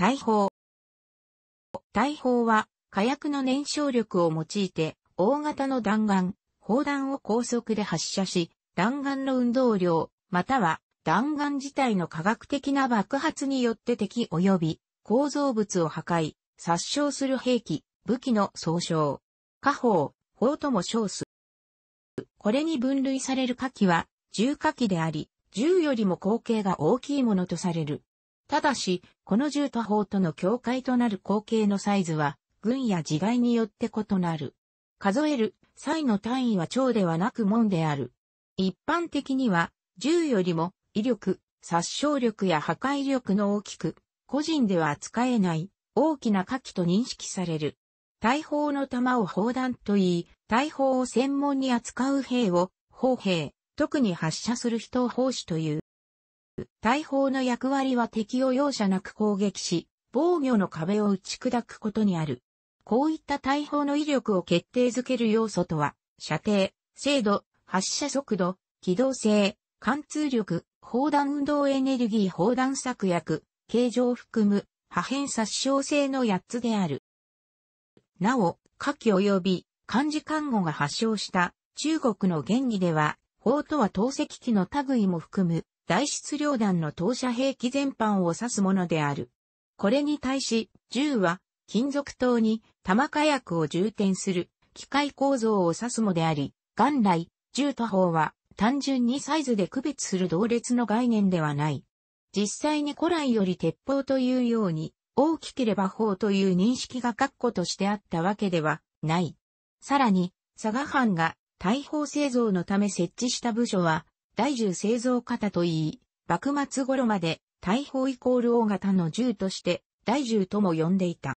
大砲。大砲は火薬の燃焼力を用いて大型の弾丸、砲弾を高速で発射し、弾丸の運動量、または弾丸自体の科学的な爆発によって敵及び構造物を破壊、殺傷する兵器、武器の総称。火砲、砲とも称す。これに分類される火器は、重火器であり、銃よりも口径が大きいものとされる。ただし、この銃多砲との境界となる口径のサイズは、軍や時代によって異なる。数える際の単位は長ではなく門である。一般的には、銃よりも威力、殺傷力や破壊力の大きく、個人では扱えない大きな火器と認識される。大砲の弾を砲弾と言い、大砲を専門に扱う兵を、砲兵、特に発射する人を砲手という。大砲の役割は敵を容赦なく攻撃し、防御の壁を打ち砕くことにある。こういった大砲の威力を決定づける要素とは、射程、精度、発射速度、機動性、貫通力、砲弾運動エネルギー砲弾策薬、形状を含む破片殺傷性の8つである。なお、下記及び漢字看護が発症した中国の原理では、砲とは投石機の類も含む大質量弾の投射兵器全般を指すものである。これに対し、銃は、金属灯に弾火薬を充填する機械構造を指すもであり、元来、銃と砲は単純にサイズで区別する同列の概念ではない。実際に古来より鉄砲というように、大きければ砲という認識が確固としてあったわけではない。さらに、佐賀藩が大砲製造のため設置した部署は、大銃製造型といい、幕末頃まで大砲イコール大型の銃として大銃とも呼んでいた。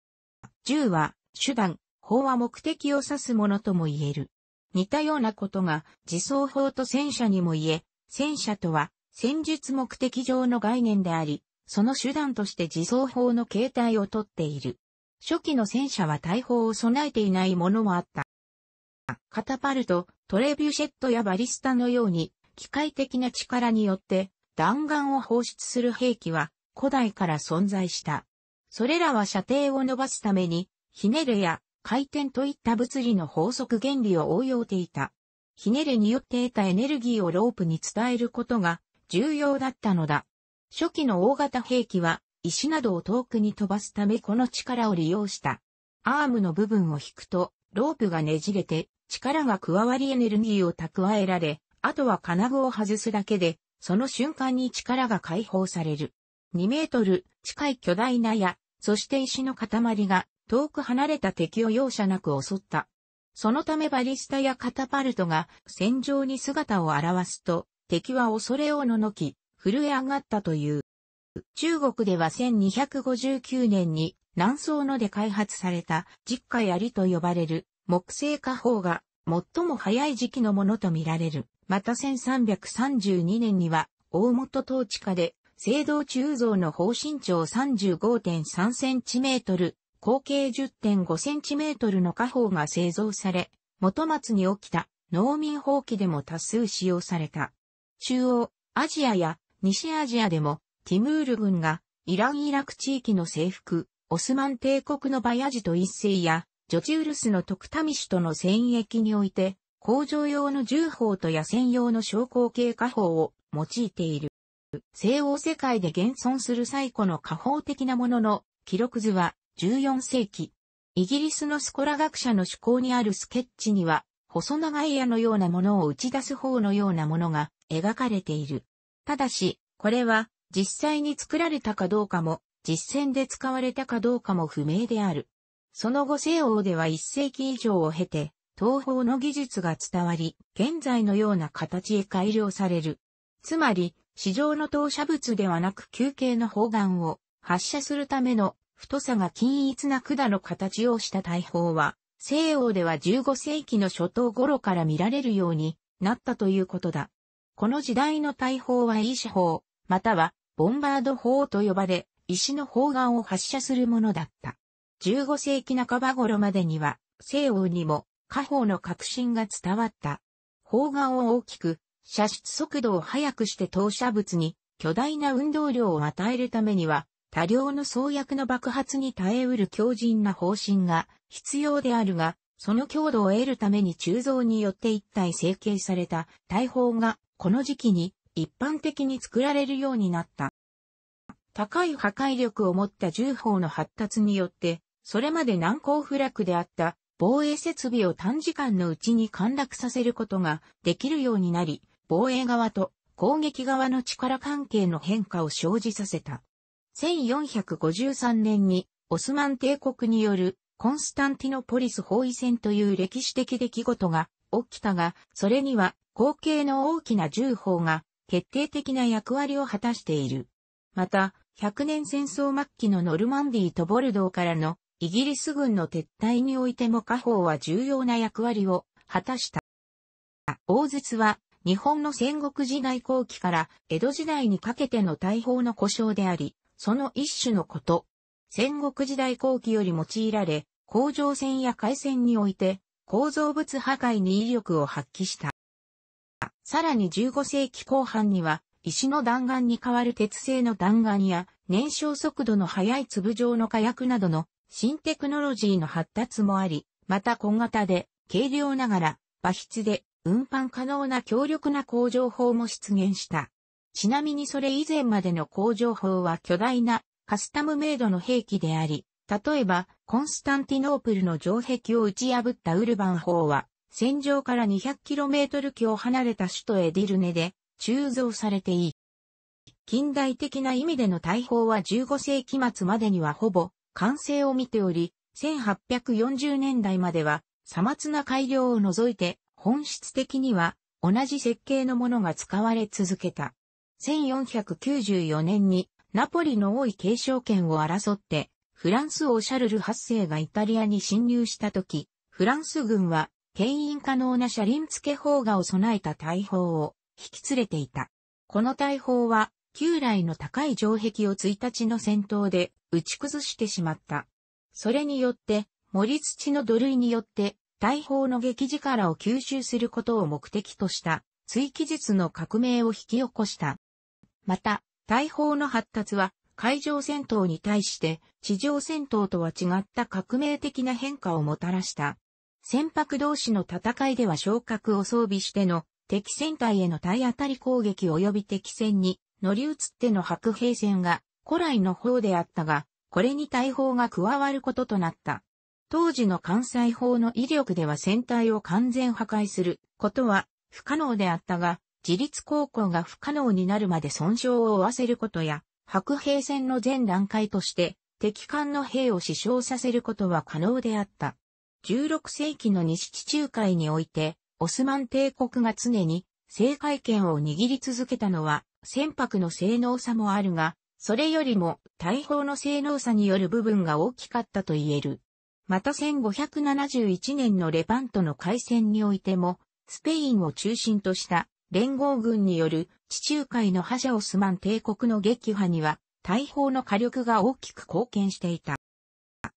銃は手段、砲は目的を指すものとも言える。似たようなことが自走砲と戦車にも言え、戦車とは戦術目的上の概念であり、その手段として自走砲の形態をとっている。初期の戦車は大砲を備えていないものもあった。カタパルト、トレビュシェットやバリスタのように機械的な力によって弾丸を放出する兵器は古代から存在した。それらは射程を伸ばすために、ひねれや回転といった物理の法則原理を応用ていた。ひねれによって得たエネルギーをロープに伝えることが重要だったのだ。初期の大型兵器は石などを遠くに飛ばすためこの力を利用した。アームの部分を引くとロープがねじれて力が加わりエネルギーを蓄えられあとは金具を外すだけで、その瞬間に力が解放される。2メートル近い巨大な矢、そして石の塊が遠く離れた敵を容赦なく襲った。そのためバリスタやカタパルトが戦場に姿を現すと、敵は恐れをののき、震え上がったという。中国では1259年に南宋ので開発された実家槍と呼ばれる木製火砲が最も早い時期のものとみられる。また1332年には、大本統治下で、青銅鋳造の方身長35.3センチメートル、口径10.5センチメートルの下方が製造され、元松に起きた農民放棄でも多数使用された。中央、アジアや西アジアでも、ティムール軍がイラン・イラク地域の征服、オスマン帝国のバヤジと一世やジョチウルスの徳民主との戦役において、工場用の銃砲と野戦用の昇降系火砲を用いている。西欧世界で現存する最古の火砲的なものの記録図は14世紀。イギリスのスコラ学者の趣向にあるスケッチには、細長い矢のようなものを打ち出す方のようなものが描かれている。ただし、これは実際に作られたかどうかも、実戦で使われたかどうかも不明である。その後西欧では1世紀以上を経て、東方の技術が伝わり、現在のような形へ改良される。つまり、市場の投射物ではなく球形の砲丸を発射するための太さが均一な管の形をした大砲は、西欧では15世紀の初頭頃から見られるようになったということだ。この時代の大砲は師砲、またはボンバード砲と呼ばれ、石の砲丸を発射するものだった。15世紀半ば頃までには、西欧にも、家宝の革新が伝わった。砲丸を大きく、射出速度を速くして投射物に、巨大な運動量を与えるためには、多量の創薬の爆発に耐えうる強靭な方針が必要であるが、その強度を得るために鋳造によって一体成形された大砲が、この時期に一般的に作られるようになった。高い破壊力を持った銃砲の発達によって、それまで難攻不落であった防衛設備を短時間のうちに陥落させることができるようになり、防衛側と攻撃側の力関係の変化を生じさせた。1453年にオスマン帝国によるコンスタンティノポリス包囲戦という歴史的出来事が起きたが、それには後継の大きな重砲が決定的な役割を果たしている。また、100年戦争末期のノルマンディーとボルドーからのイギリス軍の撤退においても家宝は重要な役割を果たした。大筒は日本の戦国時代後期から江戸時代にかけての大砲の故障であり、その一種のこと。戦国時代後期より用いられ、甲状戦や海戦において構造物破壊に威力を発揮した。さらに15世紀後半には石の弾丸に代わる鉄製の弾丸や燃焼速度の速い粒状の火薬などの新テクノロジーの発達もあり、また小型で、軽量ながら、馬筆で、運搬可能な強力な工場法も出現した。ちなみにそれ以前までの工場法は巨大なカスタムメイドの兵器であり、例えば、コンスタンティノープルの城壁を打ち破ったウルバン法は、戦場から 200km を離れた首都エディルネで鋳造されていい。近代的な意味での大砲は15世紀末までにはほぼ完成を見ており、1840年代までは、さまつな改良を除いて、本質的には同じ設計のものが使われ続けた。1494年にナポリの多い継承権を争って、フランス王シャルル8世がイタリアに侵入した時、フランス軍は、牽引可能な車輪付け砲画を備えた大砲を引き連れていた。この大砲は旧来の高い城壁を1日の戦闘で打ち崩してしまった。それによって、森土の土塁によって、大砲の撃力を吸収することを目的とした、追記術の革命を引き起こした。また、大砲の発達は、海上戦闘に対して地上戦闘とは違った革命的な変化をもたらした。船舶同士の戦いでは昇格を装備しての敵戦隊への体当たり攻撃及び敵戦に乗り移っての白兵戦が古来の方であったが、これに大砲が加わることとなった。当時の関西砲の威力では船体を完全破壊することは不可能であったが、自立航行が不可能になるまで損傷を負わせることや、白兵戦の全段階として敵艦の兵を死傷させることは可能であった。16世紀の西地中海において、オスマン帝国が常に制海権を握り続けたのは、船舶の性能差もあるが、それよりも大砲の性能差による部分が大きかったと言える。また1571年のレパントの海戦においても、スペインを中心とした連合軍による地中海の覇者オスマン帝国の撃破には、大砲の火力が大きく貢献していた。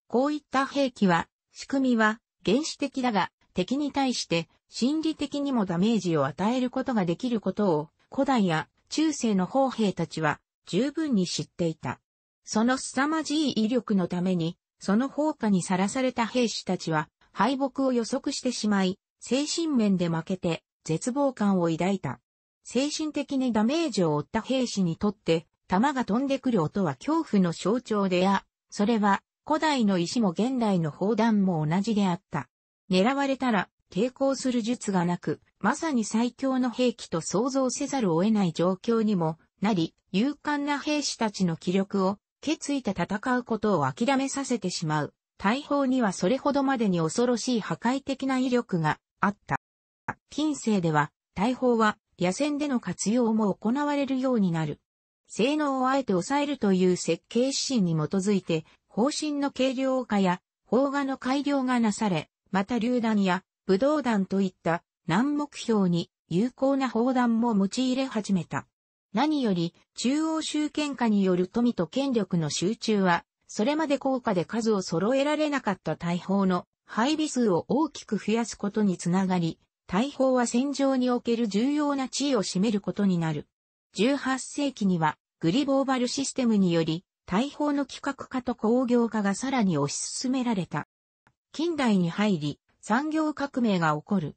こういった兵器は、仕組みは原始的だが、敵に対して心理的にもダメージを与えることができることを古代や中世の砲兵たちは十分に知っていた。その凄まじい威力のために、その放火にさらされた兵士たちは敗北を予測してしまい、精神面で負けて絶望感を抱いた。精神的にダメージを負った兵士にとって、弾が飛んでくる音は恐怖の象徴であ、それは古代の石も現代の砲弾も同じであった。狙われたら抵抗する術がなく、まさに最強の兵器と想像せざるを得ない状況にもなり、勇敢な兵士たちの気力を決意て戦うことを諦めさせてしまう。大砲にはそれほどまでに恐ろしい破壊的な威力があった。近世では、大砲は野戦での活用も行われるようになる。性能をあえて抑えるという設計指針に基づいて、方針の軽量化や、砲画の改良がなされ、また榴弾や、武道弾といった難目標に有効な砲弾も用いれ始めた。何より、中央集権下による富と権力の集中は、それまで効果で数を揃えられなかった大砲の配備数を大きく増やすことにつながり、大砲は戦場における重要な地位を占めることになる。18世紀には、グリボーバルシステムにより、大砲の規格化と工業化がさらに推し進められた。近代に入り、産業革命が起こる。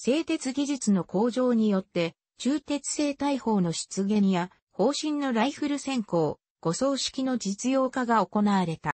製鉄技術の向上によって、中鉄製大砲の出現や、方針のライフル先行、護送式の実用化が行われた。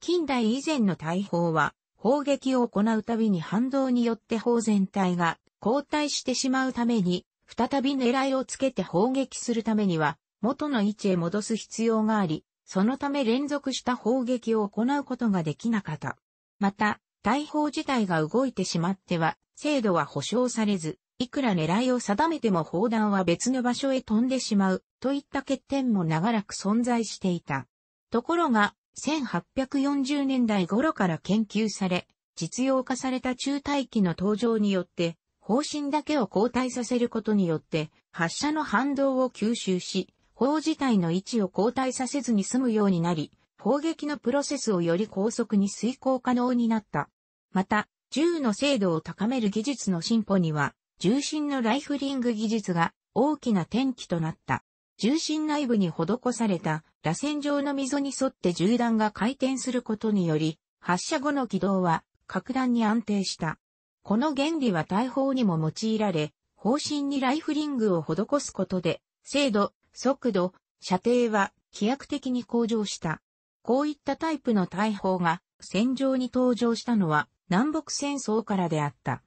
近代以前の大砲は、砲撃を行うたびに反動によって砲全体が後退してしまうために、再び狙いをつけて砲撃するためには、元の位置へ戻す必要があり、そのため連続した砲撃を行うことができなかった。また、大砲自体が動いてしまっては、精度は保証されず、いくら狙いを定めても砲弾は別の場所へ飛んでしまう、といった欠点も長らく存在していた。ところが、1840年代頃から研究され、実用化された中大機の登場によって、方針だけを交代させることによって、発射の反動を吸収し、砲自体の位置を交代させずに済むようになり、砲撃のプロセスをより高速に遂行可能になった。また、銃の精度を高める技術の進歩には、重心のライフリング技術が大きな転機となった。重心内部に施された螺旋状の溝に沿って銃弾が回転することにより、発射後の軌道は格段に安定した。この原理は大砲にも用いられ、方針にライフリングを施すことで、精度、速度、射程は飛躍的に向上した。こういったタイプの大砲が戦場に登場したのは南北戦争からであった。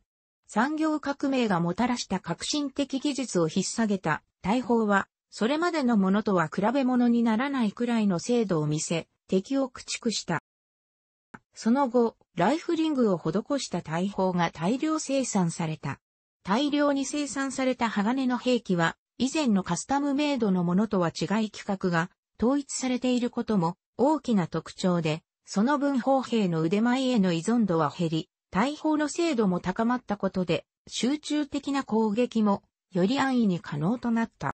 産業革命がもたらした革新的技術を引っ提げた大砲は、それまでのものとは比べ物にならないくらいの精度を見せ、敵を駆逐した。その後、ライフリングを施した大砲が大量生産された。大量に生産された鋼の兵器は、以前のカスタムメイドのものとは違い規格が統一されていることも大きな特徴で、その分砲兵の腕前への依存度は減り、大砲の精度も高まったことで、集中的な攻撃も、より安易に可能となった。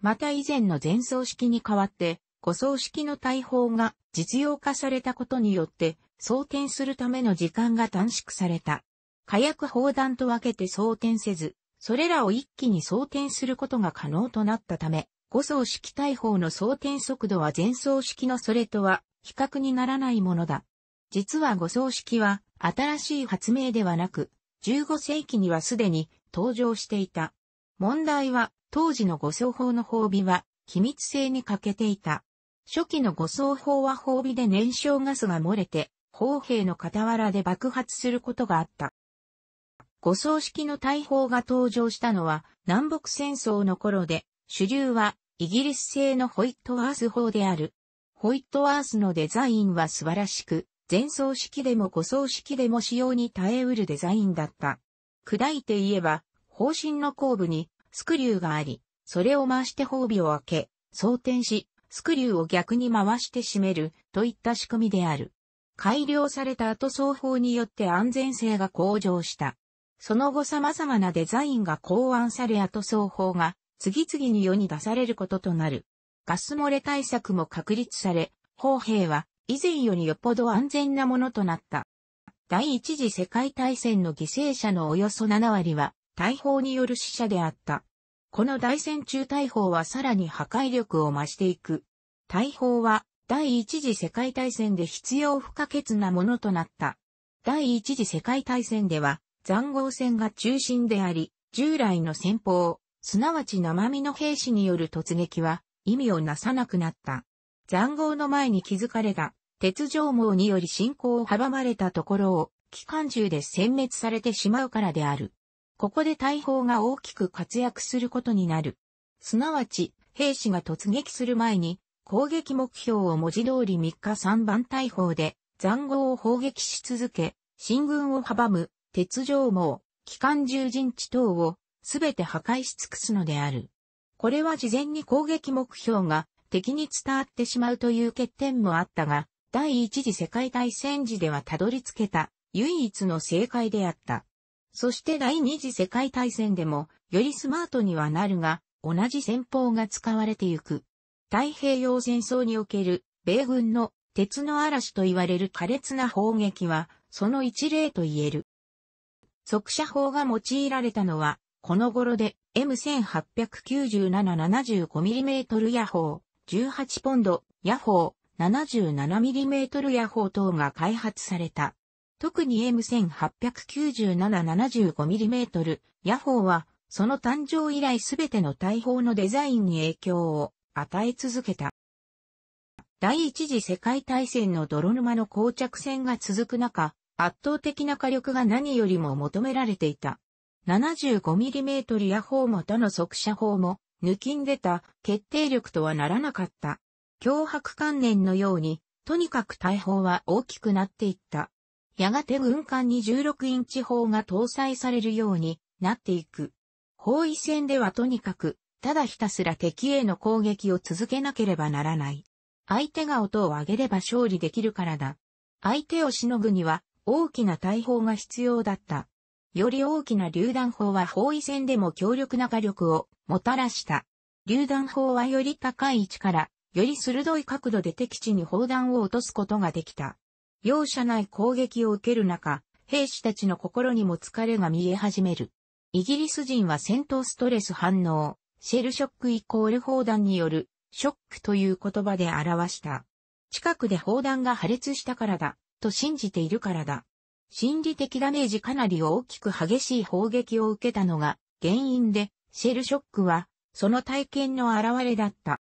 また以前の前奏式に代わって、護奏式の大砲が実用化されたことによって、装填するための時間が短縮された。火薬砲弾と分けて装填せず、それらを一気に装填することが可能となったため、護奏式大砲の装填速度は前奏式のそれとは比較にならないものだ。実は五層式は新しい発明ではなく、15世紀にはすでに登場していた。問題は当時の五層法の褒美は機密性に欠けていた。初期の五層法は褒美で燃焼ガスが漏れて、砲兵の傍らで爆発することがあった。五層式の大砲が登場したのは南北戦争の頃で、主流はイギリス製のホイットワース砲である。ホイットワースのデザインは素晴らしく、前奏式でも5奏式でも使用に耐えうるデザインだった。砕いて言えば、方針の後部にスクリューがあり、それを回して褒美を開け、装填し、スクリューを逆に回して締めるといった仕組みである。改良された後双方によって安全性が向上した。その後様々なデザインが考案され後双方が次々に世に出されることとなる。ガス漏れ対策も確立され、砲兵は以前よりよっぽど安全なものとなった。第一次世界大戦の犠牲者のおよそ7割は大砲による死者であった。この大戦中大砲はさらに破壊力を増していく。大砲は第一次世界大戦で必要不可欠なものとなった。第一次世界大戦では残壕戦が中心であり、従来の戦法、すなわち生身の兵士による突撃は意味をなさなくなった。残壕の前に築かれた、鉄条網により進行を阻まれたところを、機関銃で殲滅されてしまうからである。ここで大砲が大きく活躍することになる。すなわち、兵士が突撃する前に、攻撃目標を文字通り3日3番大砲で、残壕を砲撃し続け、進軍を阻む、鉄条網、機関銃陣地等を、すべて破壊し尽くすのである。これは事前に攻撃目標が敵に伝わってしまうという欠点もあったが、第一次世界大戦時ではたどり着けた唯一の正解であった。そして第二次世界大戦でもよりスマートにはなるが、同じ戦法が使われてゆく。太平洋戦争における米軍の鉄の嵐と言われる苛烈な砲撃は、その一例と言える。速射砲が用いられたのは、この頃で M1897-75mm ヤホー、18ポンド、ヤホー、77mm ヤホー等が開発された。特に M1897-75mm ヤホーは、その誕生以来すべての大砲のデザインに影響を与え続けた。第一次世界大戦の泥沼の膠着戦が続く中、圧倒的な火力が何よりも求められていた。75mm ヤホーも他の速射砲も抜きんでた決定力とはならなかった。脅迫観念のように、とにかく大砲は大きくなっていった。やがて軍艦に16インチ砲が搭載されるようになっていく。包囲戦ではとにかく、ただひたすら敵への攻撃を続けなければならない。相手が音を上げれば勝利できるからだ。相手をしのぐには大きな大砲が必要だった。より大きな榴弾砲は包囲戦でも強力な火力をもたらした。榴弾砲はより高い位置から、より鋭い角度で敵地に砲弾を落とすことができた。容赦ない攻撃を受ける中、兵士たちの心にも疲れが見え始める。イギリス人は戦闘ストレス反応、シェルショックイコール砲弾による、ショックという言葉で表した。近くで砲弾が破裂したからだ、と信じているからだ。心理的ダメージかなり大きく激しい砲撃を受けたのが原因で、シェルショックは、その体験の表れだった。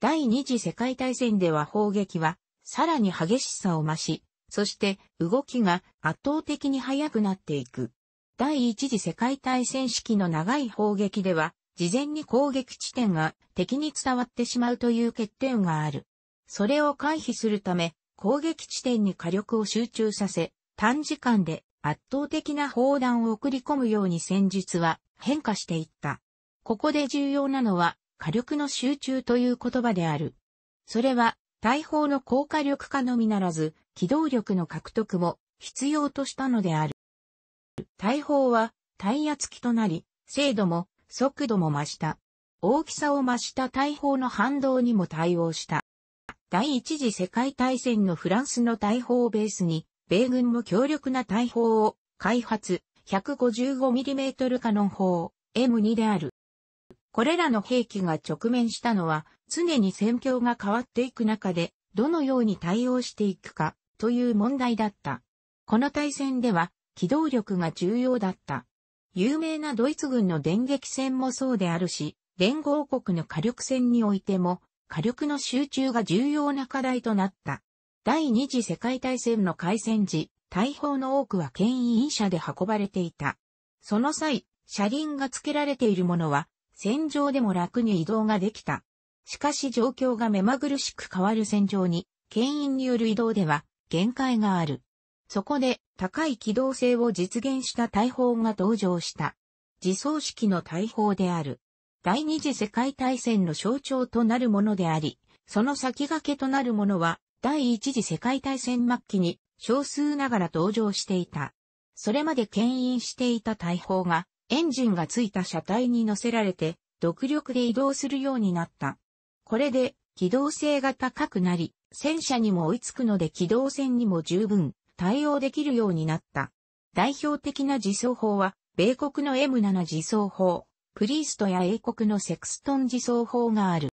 第二次世界大戦では砲撃は、さらに激しさを増し、そして動きが圧倒的に速くなっていく。第一次世界大戦式の長い砲撃では、事前に攻撃地点が敵に伝わってしまうという欠点がある。それを回避するため、攻撃地点に火力を集中させ、短時間で圧倒的な砲弾を送り込むように戦術は変化していった。ここで重要なのは火力の集中という言葉である。それは大砲の高火力化のみならず機動力の獲得も必要としたのである。大砲は耐圧機となり、精度も速度も増した。大きさを増した大砲の反動にも対応した。第一次世界大戦のフランスの大砲をベースに、米軍も強力な大砲を開発、155mm カノン砲 M2 である。これらの兵器が直面したのは、常に戦況が変わっていく中で、どのように対応していくか、という問題だった。この対戦では、機動力が重要だった。有名なドイツ軍の電撃戦もそうであるし、連合国の火力戦においても、火力の集中が重要な課題となった。第二次世界大戦の開戦時、大砲の多くは牽引車で運ばれていた。その際、車輪が付けられているものは、戦場でも楽に移動ができた。しかし状況が目まぐるしく変わる戦場に、牽引による移動では限界がある。そこで高い機動性を実現した大砲が登場した。自走式の大砲である。第二次世界大戦の象徴となるものであり、その先駆けとなるものは第一次世界大戦末期に少数ながら登場していた。それまで牽引していた大砲がエンジンがついた車体に乗せられて独力で移動するようになった。これで機動性が高くなり、戦車にも追いつくので機動戦にも十分対応できるようになった。代表的な自走砲は、米国の M7 自走砲、プリーストや英国のセクストン自走砲がある。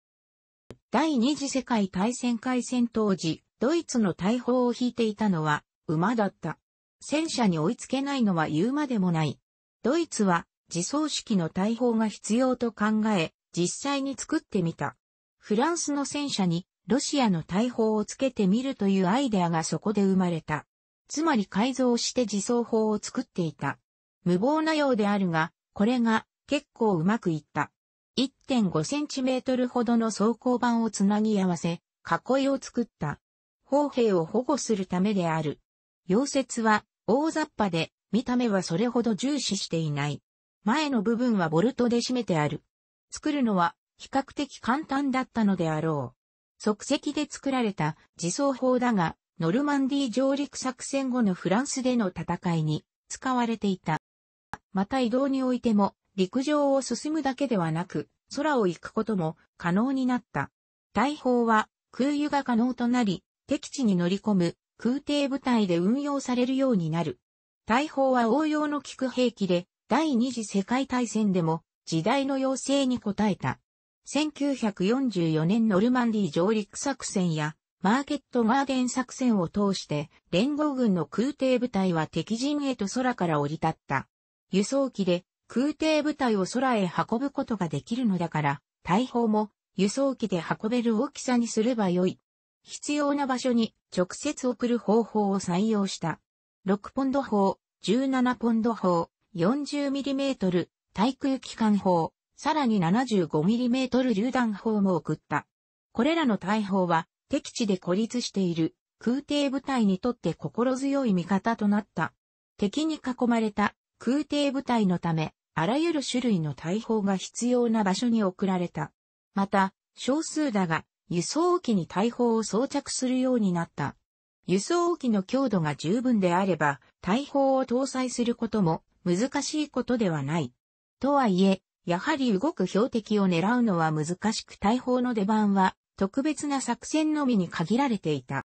第二次世界大戦開戦当時、ドイツの大砲を引いていたのは馬だった。戦車に追いつけないのは言うまでもない。ドイツは自走式の大砲が必要と考え、実際に作ってみた。フランスの戦車にロシアの大砲をつけてみるというアイデアがそこで生まれた。つまり改造して自走砲を作っていた。無謀なようであるが、これが結構うまくいった。1.5cm ほどの装甲板をつなぎ合わせ、囲いを作った。砲兵を保護するためである。溶接は大雑把で、見た目はそれほど重視していない。前の部分はボルトで締めてある。作るのは比較的簡単だったのであろう。即席で作られた自走砲だが、ノルマンディ上陸作戦後のフランスでの戦いに使われていた。また移動においても陸上を進むだけではなく、空を行くことも可能になった。大砲は空輸が可能となり、敵地に乗り込む空挺部隊で運用されるようになる。大砲は応用の効く兵器で、第二次世界大戦でも時代の要請に応えた。1944年ノルマンディ上陸作戦やマーケットガーデン作戦を通して連合軍の空挺部隊は敵陣へと空から降り立った。輸送機で空挺部隊を空へ運ぶことができるのだから、大砲も輸送機で運べる大きさにすればよい。必要な場所に直接送る方法を採用した。6ポンド砲、17ポンド砲、40mm 対空機関砲、さらに 75mm 榴弾砲も送った。これらの大砲は敵地で孤立している空挺部隊にとって心強い味方となった。敵に囲まれた空挺部隊のため、あらゆる種類の大砲が必要な場所に送られた。また、少数だが、輸送機に大砲を装着するようになった。輸送機の強度が十分であれば、大砲を搭載することも難しいことではない。とはいえ、やはり動く標的を狙うのは難しく大砲の出番は特別な作戦のみに限られていた。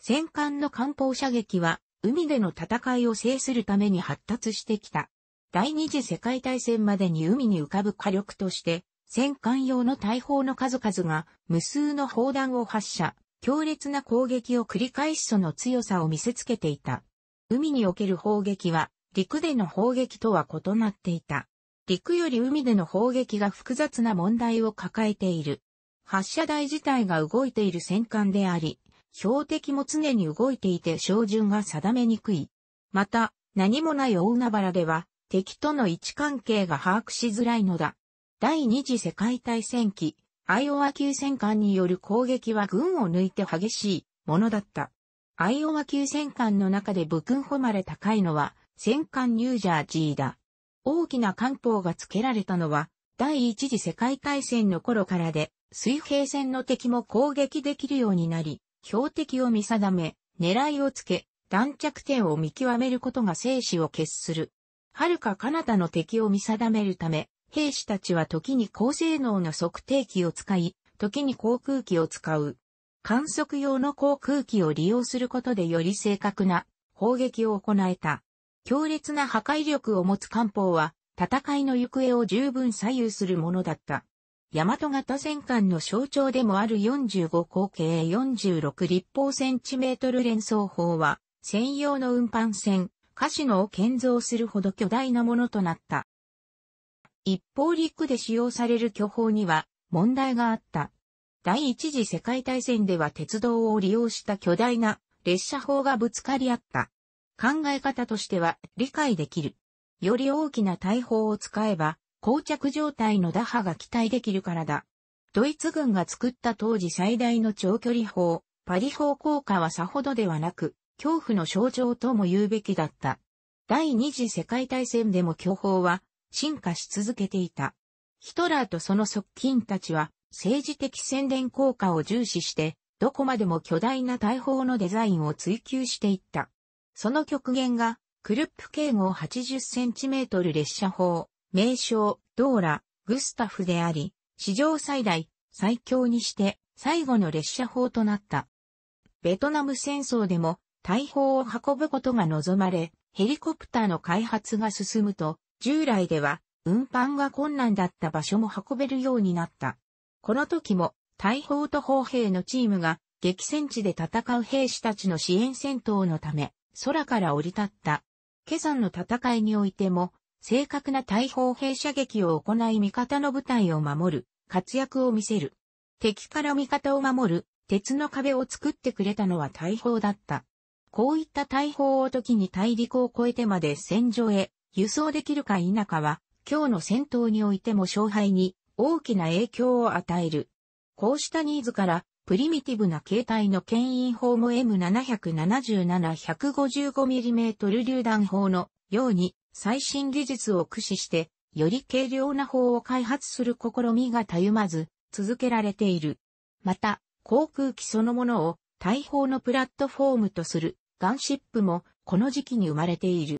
戦艦の艦砲射撃は海での戦いを制するために発達してきた。第二次世界大戦までに海に浮かぶ火力として、戦艦用の大砲の数々が無数の砲弾を発射、強烈な攻撃を繰り返しその強さを見せつけていた。海における砲撃は、陸での砲撃とは異なっていた。陸より海での砲撃が複雑な問題を抱えている。発射台自体が動いている戦艦であり、標的も常に動いていて照準が定めにくい。また、何もない大海原では、敵との位置関係が把握しづらいのだ。第二次世界大戦期、アイオワ級戦艦による攻撃は軍を抜いて激しいものだった。アイオワ級戦艦の中で武勲誉れ高いのは、戦艦ニュージャージーだ。大きな艦砲が付けられたのは、第一次世界大戦の頃からで、水平線の敵も攻撃できるようになり、標的を見定め、狙いをつけ、弾着点を見極めることが生死を決する。遥か彼方の敵を見定めるため、兵士たちは時に高性能の測定器を使い、時に航空機を使う。観測用の航空機を利用することでより正確な砲撃を行えた。強烈な破壊力を持つ艦砲は戦いの行方を十分左右するものだった。大和型戦艦の象徴でもある45口径46立方センチメートル連装砲は、専用の運搬船、カシノを建造するほど巨大なものとなった。一方陸で使用される巨砲には問題があった。第一次世界大戦では鉄道を利用した巨大な列車砲がぶつかり合った。考え方としては理解できる。より大きな大砲を使えば膠着状態の打破が期待できるからだ。ドイツ軍が作った当時最大の長距離砲、パリ砲効果はさほどではなく、恐怖の象徴とも言うべきだった。第二次世界大戦でも巨砲は進化し続けていた。ヒトラーとその側近たちは政治的宣伝効果を重視して、どこまでも巨大な大砲のデザインを追求していった。その極限が、クルップ警号 80cm 列車砲、名称、ドーラ、グスタフであり、史上最大、最強にして最後の列車砲となった。ベトナム戦争でも大砲を運ぶことが望まれ、ヘリコプターの開発が進むと、従来では運搬が困難だった場所も運べるようになった。この時も大砲と砲兵のチームが激戦地で戦う兵士たちの支援戦闘のため空から降り立った。今朝の戦いにおいても正確な大砲兵射撃を行い味方の部隊を守る、活躍を見せる。敵から味方を守る、鉄の壁を作ってくれたのは大砲だった。こういった大砲を時に大陸を越えてまで戦場へ輸送できるか否かは、今日の戦闘においても勝敗に大きな影響を与える。こうしたニーズから、プリミティブな形態の牽引砲も M777-155mm 榴弾砲のように最新技術を駆使して、より軽量な砲を開発する試みがたゆまず、続けられている。また、航空機そのものを大砲のプラットフォームとするガンシップもこの時期に生まれている。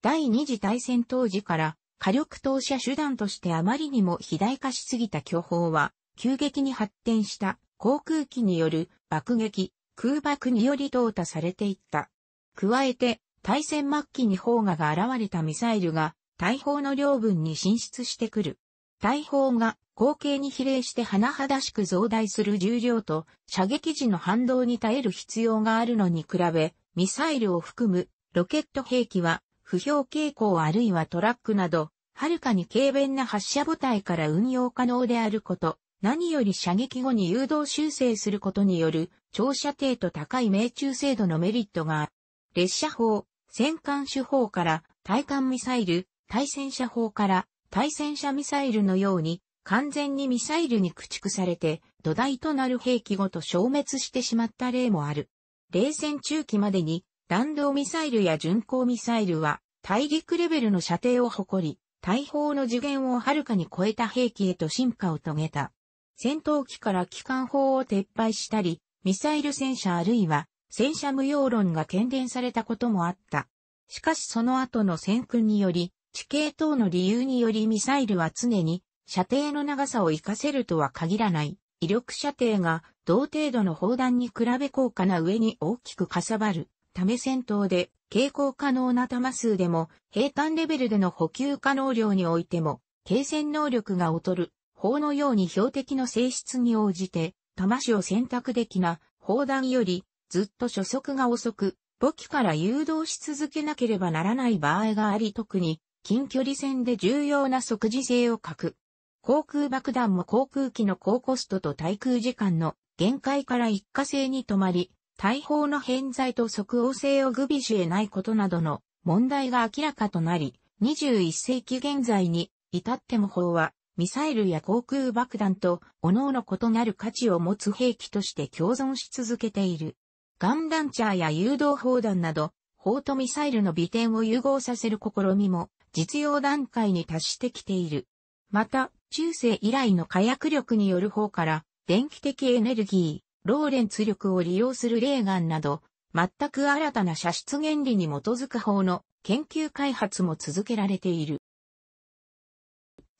第二次大戦当時から火力投射手段としてあまりにも肥大化しすぎた巨砲は急激に発展した航空機による爆撃、空爆により淘汰されていった。加えて大戦末期に砲画が現れたミサイルが大砲の領分に進出してくる。大砲が後継に比例して甚だしく増大する重量と射撃時の反動に耐える必要があるのに比べ、ミサイルを含むロケット兵器は不評傾向あるいはトラックなど、はるかに軽便な発射部隊から運用可能であること、何より射撃後に誘導修正することによる長射程と高い命中精度のメリットがある。列車砲、戦艦手法から対艦ミサイル、対戦車砲から対戦車ミサイルのように完全にミサイルに駆逐されて土台となる兵器ごと消滅してしまった例もある。冷戦中期までに弾道ミサイルや巡航ミサイルは大陸レベルの射程を誇り、大砲の次元をはるかに超えた兵器へと進化を遂げた。戦闘機から機関砲を撤廃したり、ミサイル戦車あるいは戦車無用論が喧伝されたこともあった。しかしその後の戦訓により、地形等の理由によりミサイルは常に射程の長さを活かせるとは限らない。威力射程が同程度の砲弾に比べ高価な上に大きくかさばる。ため戦闘で傾向可能な弾数でも平坦レベルでの補給可能量においても、継戦能力が劣る砲のように標的の性質に応じて、弾種を選択できな砲弾よりずっと初速が遅く、母機から誘導し続けなければならない場合があり特に近距離戦で重要な即時性を欠く。航空爆弾も航空機の高コストと対空時間の限界から一過性に止まり、大砲の偏在と即応性を具備し得ないことなどの問題が明らかとなり、21世紀現在に至っても砲はミサイルや航空爆弾と各々異なる価値を持つ兵器として共存し続けている。ガンランチャーや誘導砲弾など、砲とミサイルの美点を融合させる試みも実用段階に達してきている。また、中世以来の火薬力による砲から、電気的エネルギー、ローレンツ力を利用するレーガンなど、全く新たな射出原理に基づく砲の研究開発も続けられている。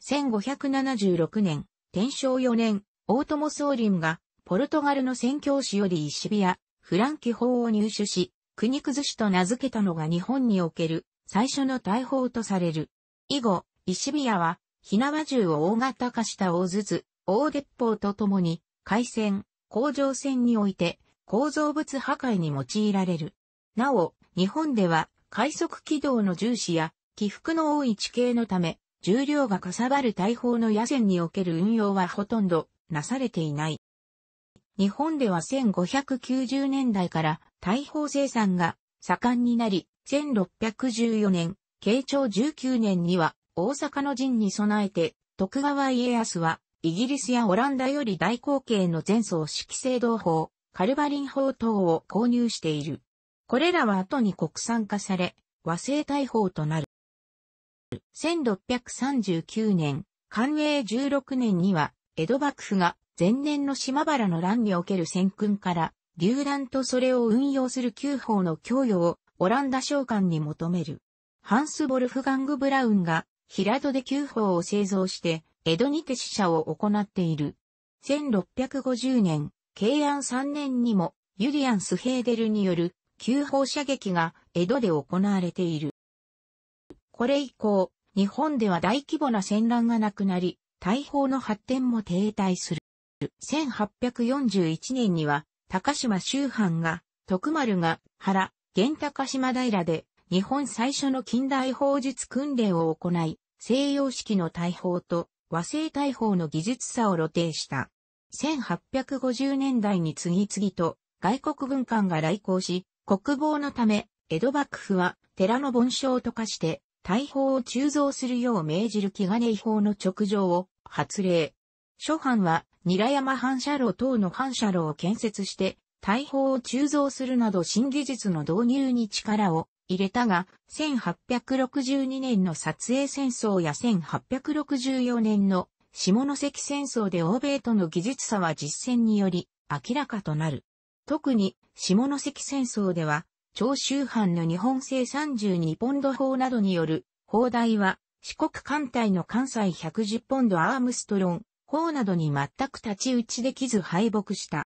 1576年、天正4年、大友総林が、ポルトガルの宣教師より石部屋。フランキ法を入手し、国崩しと名付けたのが日本における最初の大砲とされる。以後、石火矢は、火縄銃を大型化した大筒、大鉄砲とともに、海戦、工場戦において、構造物破壊に用いられる。なお、日本では、快速軌道の重視や、起伏の多い地形のため、重量がかさばる大砲の野戦における運用はほとんどなされていない。日本では1590年代から大砲生産が盛んになり、1614年、慶長19年には大阪の陣に備えて、徳川家康はイギリスやオランダより大口径の前奏式制動砲、カルバリン砲等を購入している。これらは後に国産化され、和製大砲となる。1639年、寛永16年には、江戸幕府が前年の島原の乱における戦訓から、榴弾とそれを運用する旧法の供与をオランダ商館に求める。ハンス・ボルフガング・ブラウンが平戸で旧法を製造して、江戸にて死者を行っている。1650年、慶安3年にも、ユリアン・スヘーデルによる旧法射撃が江戸で行われている。これ以降、日本では大規模な戦乱がなくなり、大砲の発展も停滞する。1841年には、高島周藩が、徳丸が原、現高島平で、日本最初の近代法術訓練を行い、西洋式の大砲と和製大砲の技術差を露呈した。1850年代に次々と外国軍艦が来航し、国防のため、江戸幕府は寺の盆章と化して、大砲を鋳造するよう命じる気金法の直上を発令。諸藩は韮山反射炉等の反射炉を建設して、大砲を鋳造するなど新技術の導入に力を入れたが、1862年の撮影戦争や1864年の下関戦争で欧米との技術差は実践により明らかとなる。特に下関戦争では、長州藩の日本製32ポンド砲などによる砲台は四国艦隊の関西110ポンドアームストロン砲などに全く立ち打ちできず敗北した。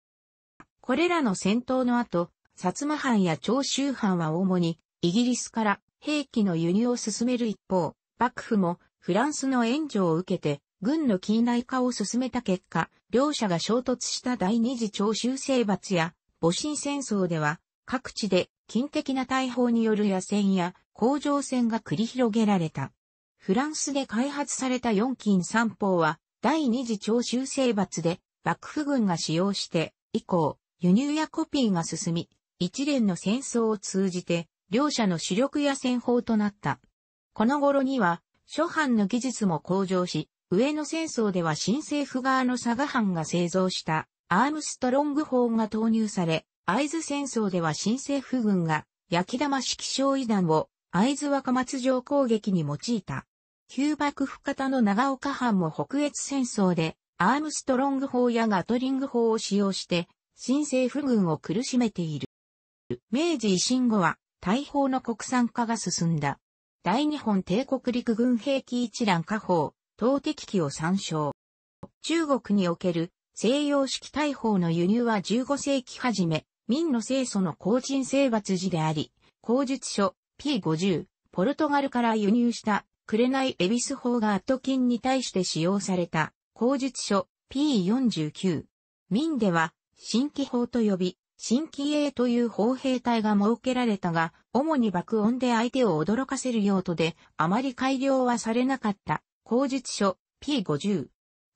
これらの戦闘の後、薩摩藩や長州藩は主にイギリスから兵器の輸入を進める一方、幕府もフランスの援助を受けて軍の近代化を進めた結果、両者が衝突した第二次長州征伐や戊辰戦争では各地で近的な大砲による野戦や工場戦が繰り広げられた。フランスで開発された四金三砲は第二次徴収征伐で幕府軍が使用して以降、輸入やコピーが進み、一連の戦争を通じて、両者の主力や戦法となった。この頃には、諸藩の技術も向上し、上野戦争では新政府側の佐賀藩が製造したアームストロング砲が投入され、会津戦争では新政府軍が焼き玉式焼夷弾を会津若松城攻撃に用いた。旧幕府方の長岡藩も北越戦争で、アームストロング砲やガトリング砲を使用して、新政府軍を苦しめている。明治維新後は、大砲の国産化が進んだ。大日本帝国陸軍兵器一覧下砲、投擲機を参照。中国における西洋式大砲の輸入は15世紀初め、明の清楚の後人征伐時であり、口述書 P50、ポルトガルから輸入した紅エビス法がアットンに対して使用された、口述書 P49。民では、新規法と呼び、新規 A という砲兵隊が設けられたが、主に爆音で相手を驚かせる用途で、あまり改良はされなかった、口述書 P50。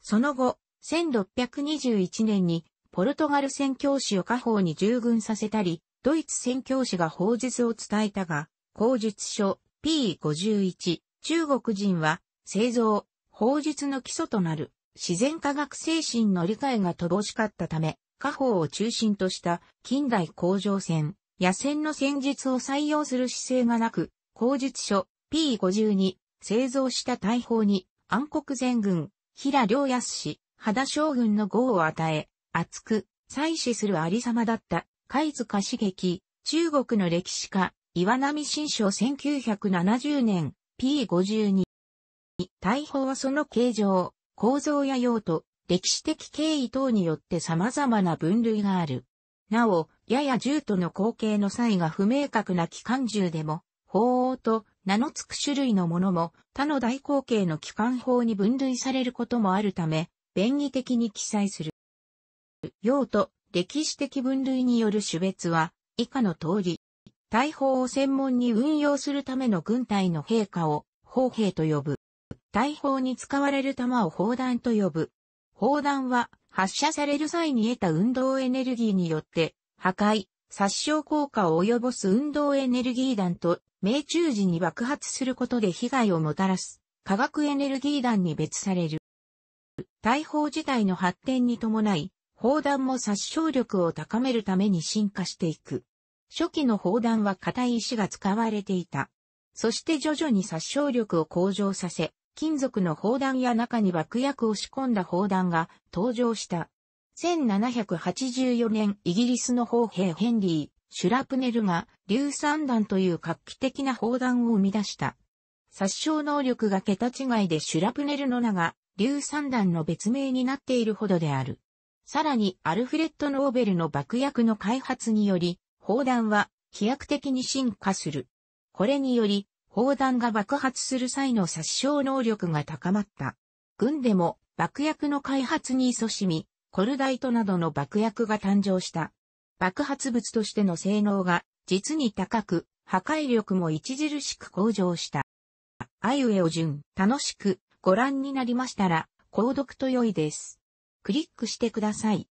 その後、1621年に、ポルトガル宣教師を家法に従軍させたり、ドイツ宣教師が法術を伝えたが、口述書 P51、中国人は製造、法術の基礎となる自然科学精神の理解が乏しかったため、家宝を中心とした近代工場戦、野戦の戦術を採用する姿勢がなく、工術書 P52 製造した大砲に暗黒全軍、平良康氏、肌将軍の号を与え、厚く、採取するありさまだった、貝塚刺激、中国の歴史家、岩波新書1970年、P52。大砲はその形状、構造や用途、歴史的経緯等によって様々な分類がある。なお、やや銃との後継の際が不明確な機関銃でも、砲王と名の付く種類のものも他の大口径の機関砲に分類されることもあるため、便宜的に記載する。用途、歴史的分類による種別は、以下の通り、大砲を専門に運用するための軍隊の兵科を砲兵と呼ぶ。大砲に使われる弾を砲弾と呼ぶ。砲弾は発射される際に得た運動エネルギーによって破壊、殺傷効果を及ぼす運動エネルギー弾と命中時に爆発することで被害をもたらす化学エネルギー弾に別される。大砲自体の発展に伴い、砲弾も殺傷力を高めるために進化していく。初期の砲弾は硬い石が使われていた。そして徐々に殺傷力を向上させ、金属の砲弾や中に爆薬を仕込んだ砲弾が登場した。1784年イギリスの砲兵ヘンリー、シュラプネルが硫酸弾という画期的な砲弾を生み出した。殺傷能力が桁違いでシュラプネルの名が硫酸弾の別名になっているほどである。さらにアルフレッド・ノーベルの爆薬の開発により、砲弾は飛躍的に進化する。これにより、砲弾が爆発する際の殺傷能力が高まった。軍でも爆薬の開発に勤しみ、コルダイトなどの爆薬が誕生した。爆発物としての性能が実に高く、破壊力も著しく向上した。あいうえおじゅん、楽しくご覧になりましたら、購読と良いです。クリックしてください。